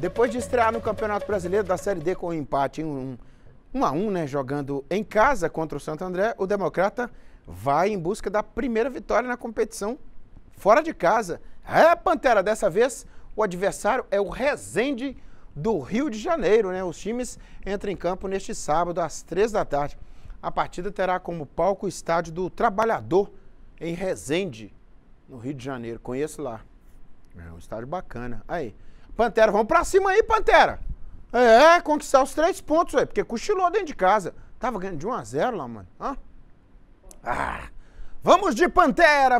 Depois de estrear no Campeonato Brasileiro da Série D com um empate em 1 um, a 1, um, né, jogando em casa contra o Santo André, o Democrata vai em busca da primeira vitória na competição fora de casa. É, Pantera, dessa vez o adversário é o Resende do Rio de Janeiro, né? Os times entram em campo neste sábado às três da tarde. A partida terá como palco o estádio do Trabalhador em Resende, no Rio de Janeiro. Conheço lá. É um estádio bacana. Aí, Pantera, vamos pra cima aí, Pantera. É, conquistar os três pontos, velho, porque cochilou dentro de casa. Tava ganhando de 1 a 0 lá, mano. Hã? Ah, vamos de Pantera!